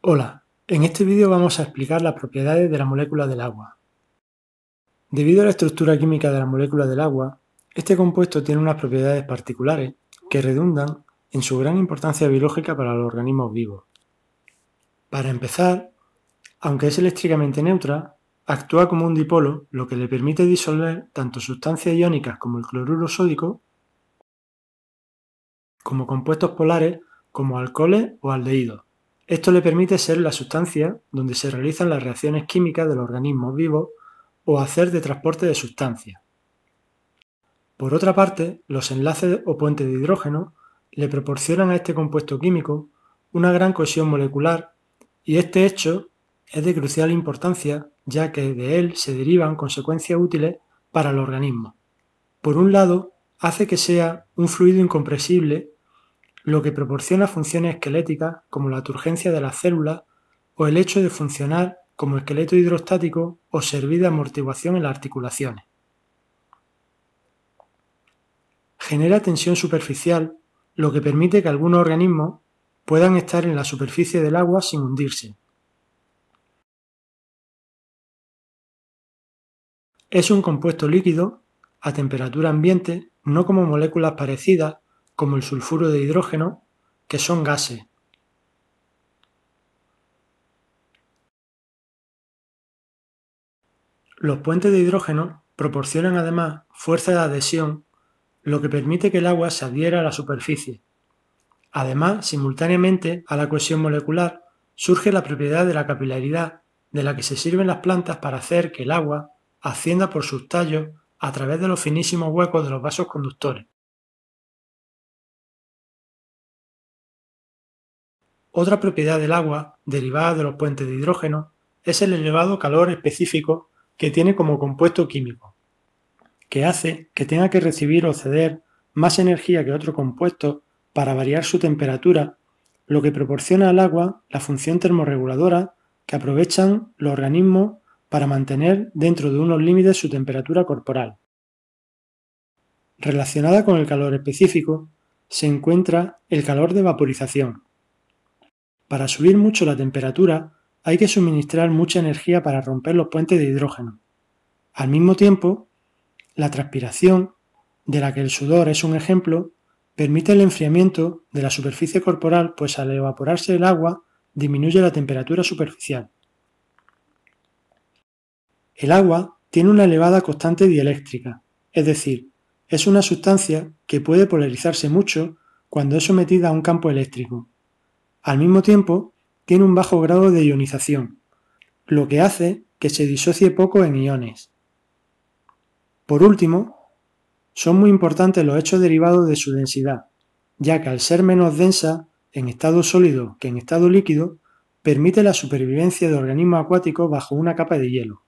Hola, en este vídeo vamos a explicar las propiedades de la molécula del agua. Debido a la estructura química de la molécula del agua, este compuesto tiene unas propiedades particulares que redundan en su gran importancia biológica para los organismos vivos. Para empezar, aunque es eléctricamente neutra, actúa como un dipolo, lo que le permite disolver tanto sustancias iónicas como el cloruro sódico, como compuestos polares, como alcoholes o aldehídos. Esto le permite ser la sustancia donde se realizan las reacciones químicas del organismo vivos o hacer de transporte de sustancias. Por otra parte, los enlaces o puentes de hidrógeno le proporcionan a este compuesto químico una gran cohesión molecular y este hecho es de crucial importancia ya que de él se derivan consecuencias útiles para el organismo. Por un lado, hace que sea un fluido incompresible, lo que proporciona funciones esqueléticas como la turgencia de las células o el hecho de funcionar como esqueleto hidrostático o servir de amortiguación en las articulaciones. Genera tensión superficial, lo que permite que algunos organismos puedan estar en la superficie del agua sin hundirse, Es un compuesto líquido a temperatura ambiente, no como moléculas parecidas como el sulfuro de hidrógeno, que son gases. Los puentes de hidrógeno proporcionan además fuerza de adhesión, lo que permite que el agua se adhiera a la superficie. Además, simultáneamente a la cohesión molecular surge la propiedad de la capilaridad, de la que se sirven las plantas para hacer que el agua ascienda por sus tallos a través de los finísimos huecos de los vasos conductores. Otra propiedad del agua, derivada de los puentes de hidrógeno, es el elevado calor específico que tiene como compuesto químico, que hace que tenga que recibir o ceder más energía que otro compuesto para variar su temperatura, lo que proporciona al agua la función termorreguladora que aprovechan los organismos para mantener dentro de unos límites su temperatura corporal. Relacionada con el calor específico se encuentra el calor de vaporización. Para subir mucho la temperatura hay que suministrar mucha energía para romper los puentes de hidrógeno. Al mismo tiempo, la transpiración, de la que el sudor es un ejemplo, permite el enfriamiento de la superficie corporal, pues al evaporarse el agua disminuye la temperatura superficial. El agua tiene una elevada constante dieléctrica, es decir, es una sustancia que puede polarizarse mucho cuando es sometida a un campo eléctrico. Al mismo tiempo, tiene un bajo grado de ionización, lo que hace que se disocie poco en iones. Por último, son muy importantes los hechos derivados de su densidad, ya que al ser menos densa en estado sólido que en estado líquido, permite la supervivencia de organismos acuáticos bajo una capa de hielo.